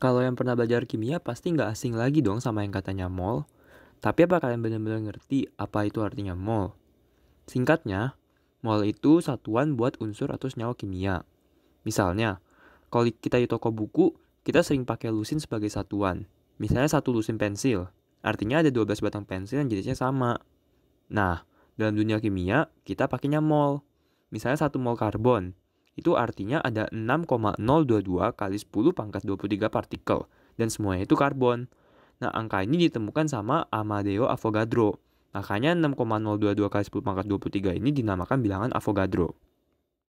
Kalau yang pernah belajar kimia pasti nggak asing lagi dong sama yang katanya mol. Tapi apa kalian benar-benar ngerti apa itu artinya mol? Singkatnya, mol itu satuan buat unsur atau senyawa kimia. Misalnya, kalau kita di toko buku, kita sering pakai lusin sebagai satuan. Misalnya satu lusin pensil, artinya ada 12 batang pensil yang jenisnya sama. Nah, dalam dunia kimia, kita pakainya mol. Misalnya satu mol karbon, itu artinya ada 6,022 kali 10 pangkat 23 partikel. Dan semuanya itu karbon. Nah, angka ini ditemukan sama Amadeo Avogadro. Makanya 6,022 kali 10 pangkat 23 ini dinamakan bilangan Avogadro.